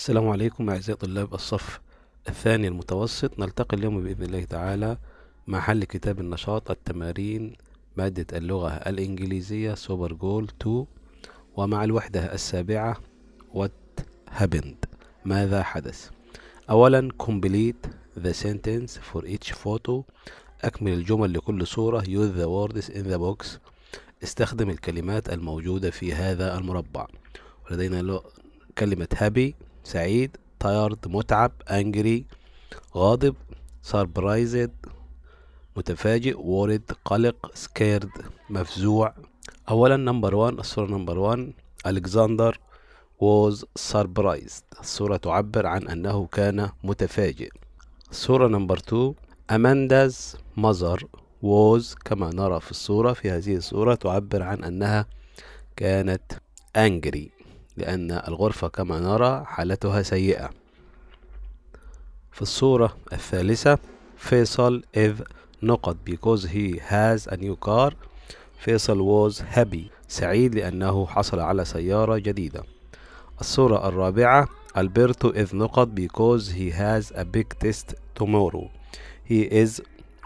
السلام عليكم أعزائي طلاب الصف الثاني المتوسط نلتقي اليوم بإذن الله تعالى مع حل كتاب النشاط التمارين مادة اللغة الإنجليزية سوبر جول 2 ومع الوحدة السابعة What happened ماذا حدث أولا complete the sentence for each photo أكمل الجمل لكل صورة use the words in the box استخدم الكلمات الموجودة في هذا المربع ولدينا كلمة happy سعيد تايرد متعب انجري غاضب سربرايزد متفاجئ وورد قلق سكيرد مفزوع اولا نمبر 1 الصوره نمبر 1 الكساندر was surprised الصورة تعبر عن أنه كان متفاجئ الصورة نمبر 2 أمانداز مزر was كما نرى في الصورة في هذه الصورة تعبر عن أنها كانت angry لأن الغرفة كما نرى حالتها سيئة في الصورة الثالثة فيصل إذ نقط because he has a new car فيصل was happy سعيد لأنه حصل على سيارة جديدة الصورة الرابعة ألبرتو إذ نقط because he has a big test tomorrow he is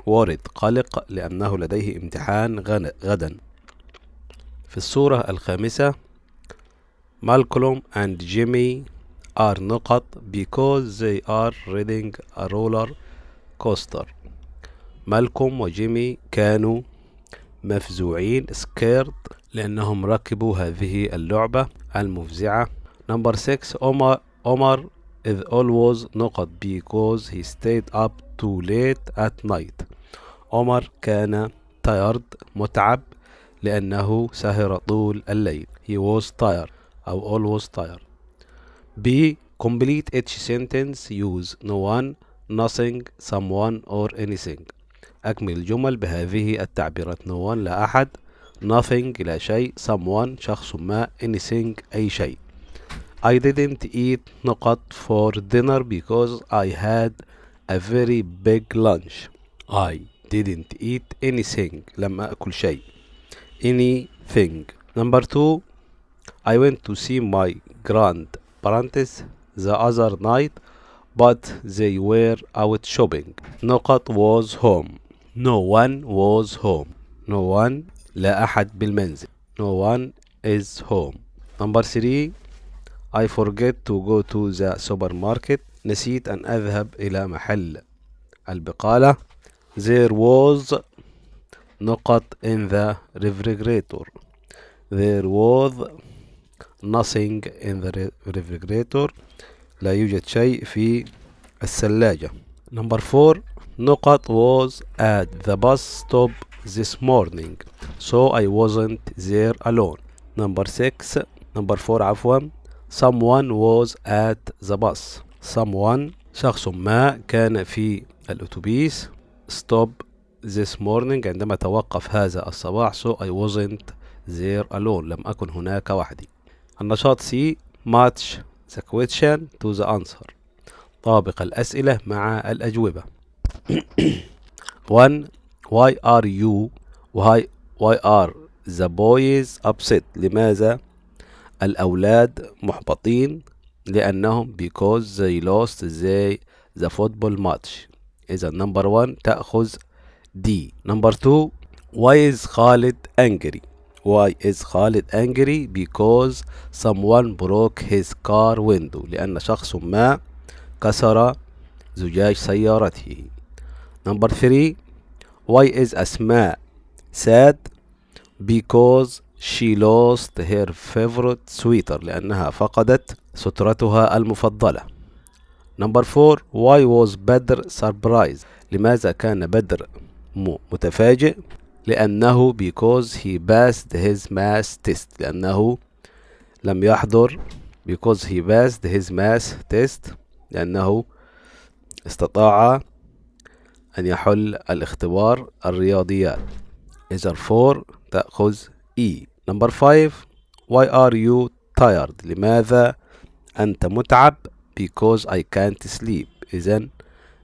worried قلق لأنه لديه امتحان غدا في الصورة الخامسة مالكولوم اند جيمي ار نقط بيكوز زي ار ريدينج ا رولر كوستر مالكوم وجيمي كانوا مفزوعين سكيرد لانهم ركبوا هذه اللعبه المفزعه نمبر 6 عمر عمر is always نقط because he stayed up too late at night عمر كان tired متعب لأنه سهر طول الليل he was tired أو always tired B complete each sentence use no one nothing someone or anything أكمل الجمل بهذه التعبيرات no one لا أحد nothing لا شيء someone شخص ما anything أي شيء I didn't eat نقط for dinner because I had a very big lunch I didn't eat anything لم أكل شيء anything number two I went to see my grandparents the other night, but they were out shopping. نقط was home. No one was home. No one لا أحد بالمنزل. No one is home. Number three, I forget to go to the supermarket. نسيت أن أذهب إلى محل البقالة. There was نقط in the refrigerator. There was nothing in the refrigerator لا يوجد شيء في الثلاجة number four نقط was at the bus stop this morning so I wasn't there alone number six number four عفوا someone was at the bus someone شخص ما كان في الأتوبيس stop this morning عندما توقف هذا الصباح so I wasn't there alone لم أكن هناك وحدي النشاط سي ماتش ذا question تو ذا answer طابق الأسئلة مع الأجوبة 1 why are you why why are the boys upset لماذا الأولاد محبطين لأنهم because they lost they the football match إذا number 1 تأخذ D number 2 why is خالد angry Why is Khalid angry? Because someone broke his car window لأن شخص ما كسر زجاج سيارته Number three Why is أسماء sad? Because she lost her favorite sweater لأنها فقدت سترتها المفضلة Number four Why was بدر surprised؟ لماذا كان بدر متفاجئ لأنه because he passed his math test لأنه لم يحضر because he passed his math test لأنه استطاع أن يحل الاختبار الرياضيات إذا 4 تأخذ E number 5 why are you tired لماذا أنت متعب because I can't sleep إذن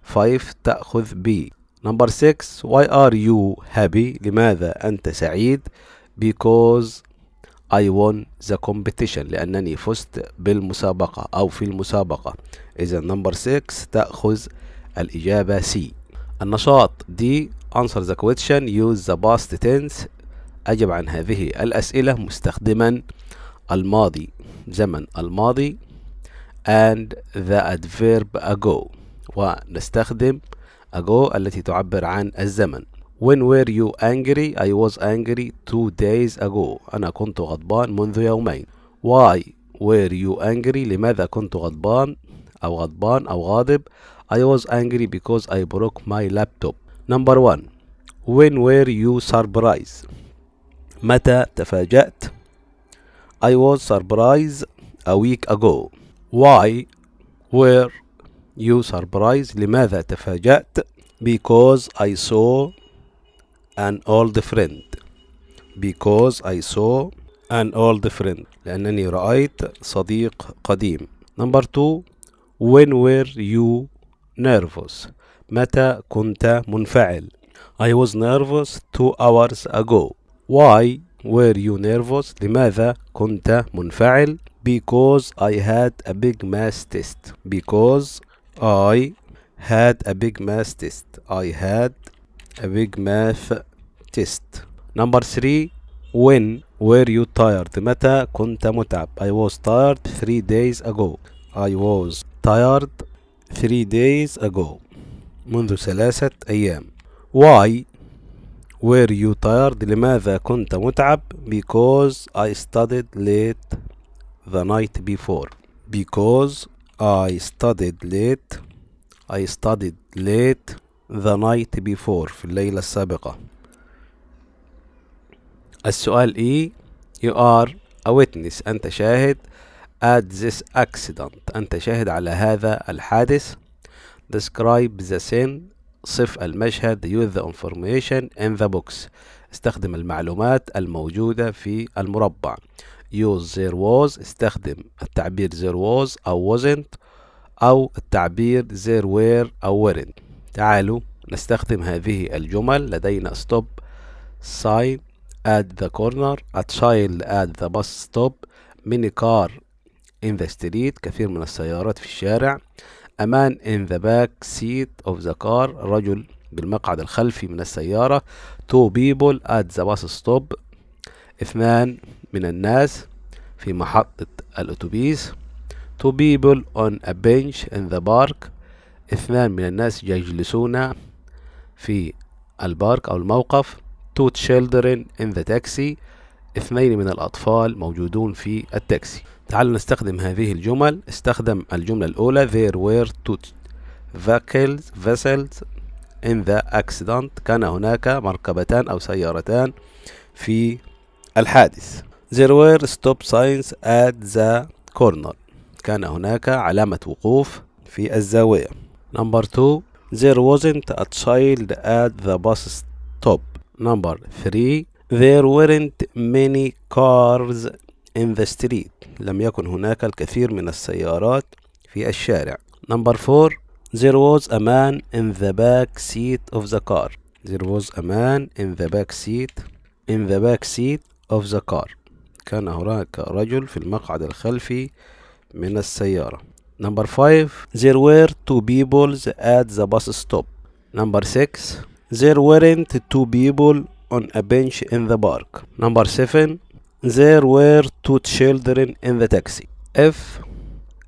5 تأخذ B نمبر 6 why are you happy لماذا أنت سعيد because I won the competition لأنني فزت بالمسابقة أو في المسابقة إذا نمبر 6 تأخذ الإجابة C النشاط D answer the question use the past tense أجب عن هذه الأسئلة مستخدما الماضي زمن الماضي and the adverb ago ونستخدم ago التي تعبر عن الزمن When were you angry? I was angry two days ago. أنا كنت غضبان منذ يومين. Why were you angry? لماذا كنت غضبان أو غضبان أو غاضب؟ I was angry because I broke my laptop. Number one. When were you surprised? متى تفاجأت؟ I was surprised a week ago. Why were you surprised لماذا تفاجأت because I saw an old friend because I saw an old friend لأنني رأيت صديق قديم number two when were you nervous متى كنت منفعل I was nervous two hours ago why were you nervous لماذا كنت منفعل because I had a big math test because I had a big math test. I had a big math test. Number three. When were you tired? متى كنت متعب؟ I was tired three days ago. I was tired three days ago. منذ ثلاثة أيام. Why were you tired لماذا كنت متعب because I studied late the night before because I studied late I studied late the night before في الليلة السابقة السؤال E you are a witness أنت شاهد at this accident أنت شاهد على هذا الحادث describe the scene صف المشهد use the information in the box استخدم المعلومات الموجودة في المربع use there was استخدم التعبير there was أو wasn't أو التعبير there were أو weren't تعالوا نستخدم هذه الجمل لدينا stop sign at the corner a child at the bus stop mini car in the street كثير من السيارات في الشارع a man in the back seat of the car رجل بالمقعد الخلفي من السيارة two people at the bus stop اثنان من الناس في محطة الأتوبيس two people on a bench in the park اثنان من الناس يجلسون في البارك أو الموقف two children in the taxi اثنين من الأطفال موجودون في التاكسي تعالوا نستخدم هذه الجمل استخدم الجملة الأولى there were two vehicles vessels in the accident كان هناك مركبتان أو سيارتان في الحادث There were stop signs at the corner كان هناك علامة وقوف في الزاوية Number 2 There wasn't a child at the bus stop Number 3 There weren't many cars in the street لم يكن هناك الكثير من السيارات في الشارع Number 4 There was a man in the back seat of the car There was a man in the back seat in the back seat of the car كان هناك رجل في المقعد الخلفي من السيارة Number 5 There were two people at the bus stop Number 6 There weren't two people on a bench in the park Number 7 There were two children in the taxi If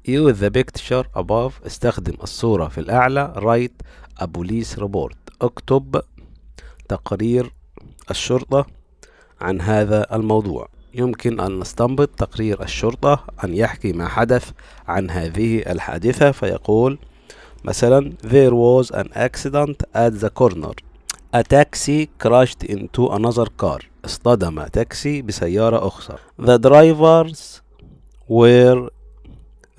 Use the picture above استخدم الصورة في الأعلى Write a police report اكتب تقرير الشرطة عن هذا الموضوع يمكن أن نستنبط تقرير الشرطة أن يحكي ما حدث عن هذه الحادثة فيقول مثلا there was an accident at the corner A taxi crashed into another car اصطدم تاكسي بسيارة أخرى The drivers were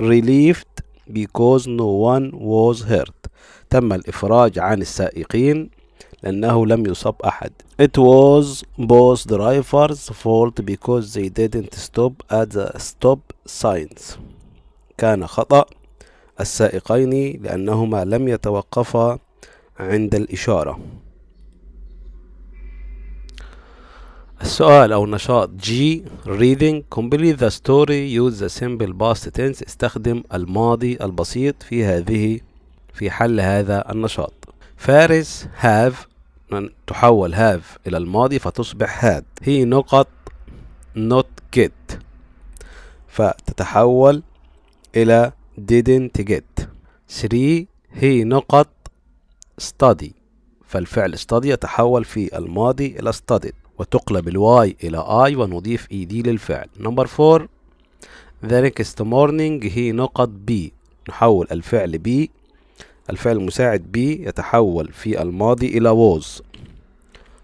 relieved because no one was hurt تم الإفراج عن السائقين لأنه لم يصب أحد It was both drivers fault because they didn't stop at the stop signs كان خطأ السائقين لأنهما لم يتوقفا عند الإشارة السؤال أو نشاط G reading complete the story use the simple past tense استخدم الماضي البسيط في هذه في حل هذا النشاط فارس have تحول have إلى الماضي فتصبح had هي نقط not get فتتحول إلى didn't get 3 هي نقط study فالفعل study يتحول في الماضي إلى studied وتقلب الواي إلى I ونضيف ED للفعل نمبر 4 the next morning هي نقط B نحول الفعل B الفعل المساعد بي يتحول في الماضي إلى was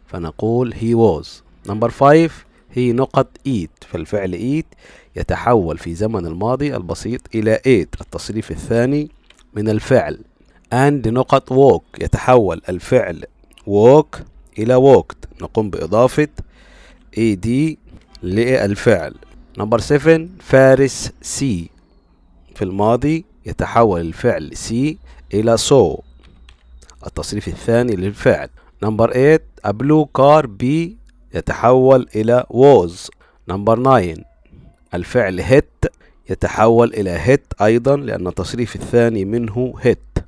فنقول he was نمبر 5 هي نقط eat فالفعل eat يتحول في زمن الماضي البسيط إلى eat التصريف الثاني من الفعل and نقط walk يتحول الفعل walk إلى walked نقوم بإضافة ad للفعل نمبر 7 فارس سي في الماضي يتحول الفعل سي إلى so التصريف الثاني للفعل نمبر 8 a blue car B يتحول إلى was نمبر 9 الفعل hit يتحول إلى hit أيضا لأن التصريف الثاني منه hit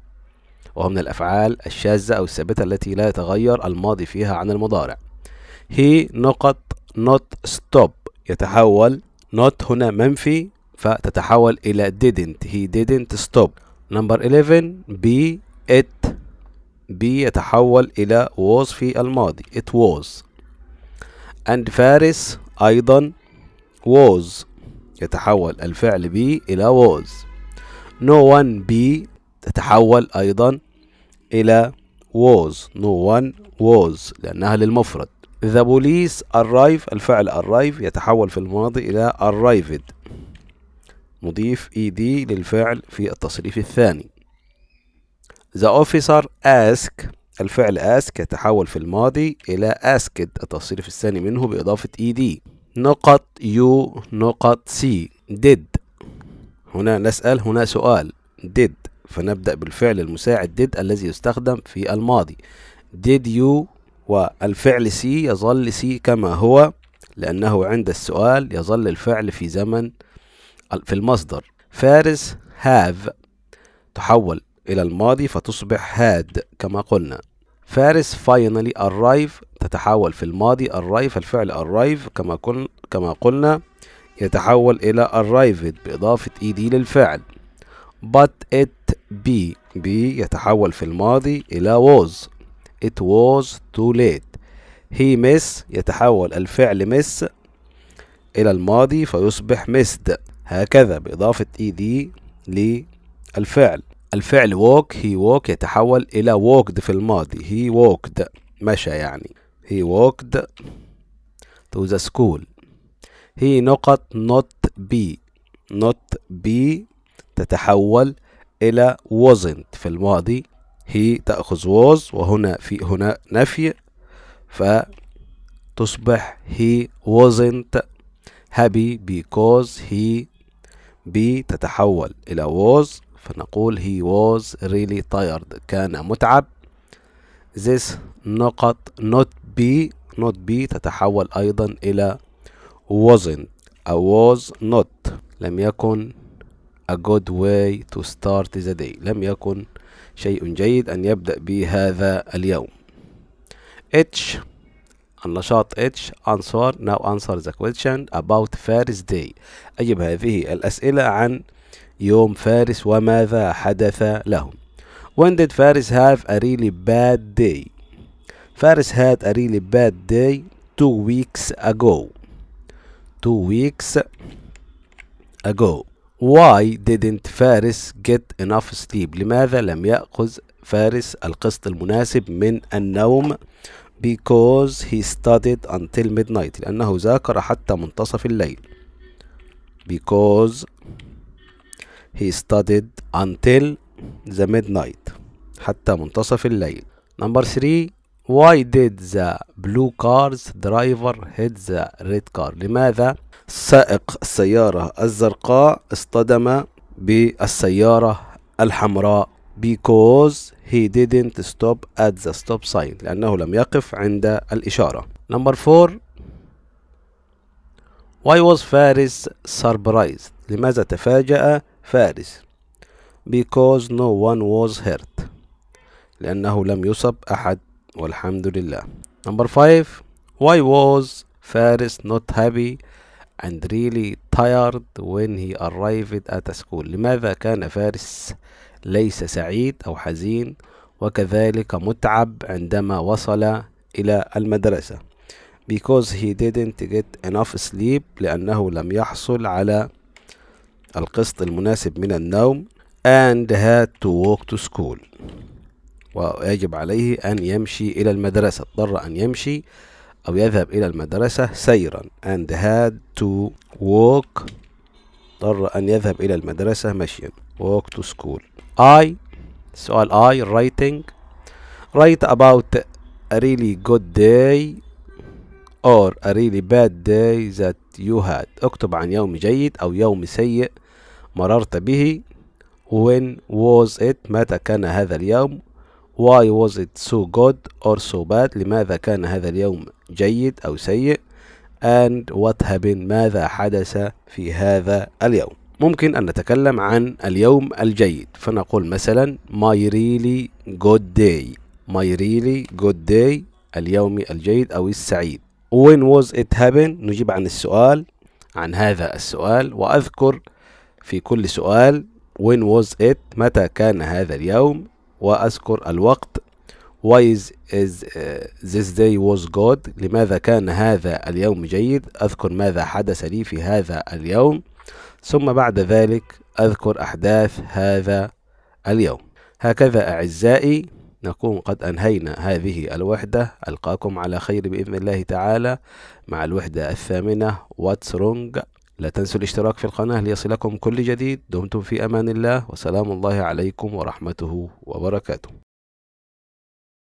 وهو من الأفعال الشاذة أو الثابتة التي لا يتغير الماضي فيها عن المضارع هي نقط not stop يتحول not هنا منفي فتتحول إلى didn't he didn't stop نمبر 11 بي ات بي يتحول إلى was في الماضي it was and فارس أيضا was يتحول الفعل بي إلى was no one بي تتحول أيضا إلى was no one was لأنها للمفرد the police arrive الفعل arrive يتحول في الماضي إلى arrived مضيف ed للفعل في التصريف الثاني The officer ask الفعل ask يتحول في الماضي إلى asked التصريف الثاني منه بإضافة ed نقط يو نقط c did هنا نسأل هنا سؤال did فنبدأ بالفعل المساعد did الذي يستخدم في الماضي did you والفعل سي يظل سي كما هو لأنه عند السؤال يظل الفعل في زمن في المصدر فارس هاف تحول إلى الماضي فتصبح هاد كما قلنا فارس فاينالي arrive تتحول في الماضي arrive الفعل arrive كما كما قلنا يتحول إلى arrived بإضافة ed للفعل but it be be يتحول في الماضي إلى was it was too late he miss يتحول الفعل miss إلى الماضي فيصبح missed هكذا بإضافة ed للفعل الفعل walk he walk يتحول إلى walked في الماضي he walked مشى يعني he walked to the school هي نقط not be not be تتحول إلى wasn't في الماضي هي تأخذ was وهنا في هنا نفي فتصبح he wasn't happy because he B تتحول إلى was فنقول he was really tired كان متعب this نقط not be not be تتحول أيضا إلى wasn't a was not لم يكن a good way to start the day لم يكن شيء جيد أن يبدأ بهذا اليوم H النشاط اتش انسر ناو انسر ذا كويشن اباوت فارس داي اجب هذه الاسئله عن يوم فارس وماذا حدث له وين ديد فارس هاف ا really باد داي فارس هاد ا really باد داي تو ويكس ago تو ويكس ago why didn't فارس get enough sleep لماذا لم يأخذ فارس القسط المناسب من النوم because he studied until midnight لأنه ذاكر حتى منتصف الليل because he studied until the midnight حتى منتصف الليل number three why did the blue cars driver hit the red car لماذا سائق السيارة الزرقاء اصطدم بالسيارة الحمراء because he didn't stop at the stop sign لأنه لم يقف عند الإشارة number four why was فارس surprised لماذا تفاجأ فارس because no one was hurt لأنه لم يصب أحد والحمد لله number five why was فارس not happy and really tired when he arrived at school لماذا كان فارس ليس سعيد أو حزين وكذلك متعب عندما وصل إلى المدرسة because he didn't get enough sleep لأنه لم يحصل على القسط المناسب من النوم and had to walk to school ويجب عليه أن يمشي إلى المدرسة اضطر أن يمشي أو يذهب إلى المدرسة سيرا and had to walk اضطر أن يذهب إلى المدرسة مشيا walk to school I سؤال I writing write about a really good day or a really bad day that you had اكتب عن يوم جيد او يوم سيء مررت به when was it متى كان هذا اليوم why was it so good or so bad لماذا كان هذا اليوم جيد او سيء and what happened ماذا حدث في هذا اليوم ممكن أن نتكلم عن اليوم الجيد فنقول مثلا my really good day my really good day اليوم الجيد أو السعيد when was it happen نجيب عن السؤال عن هذا السؤال وأذكر في كل سؤال when was it متى كان هذا اليوم وأذكر الوقت why is, is uh, this day was good لماذا كان هذا اليوم جيد أذكر ماذا حدث لي في هذا اليوم ثم بعد ذلك أذكر أحداث هذا اليوم هكذا أعزائي نكون قد أنهينا هذه الوحدة ألقاكم على خير بإذن الله تعالى مع الوحدة الثامنة واتس رونج لا تنسوا الاشتراك في القناة ليصلكم كل جديد دمتم في أمان الله وسلام الله عليكم ورحمته وبركاته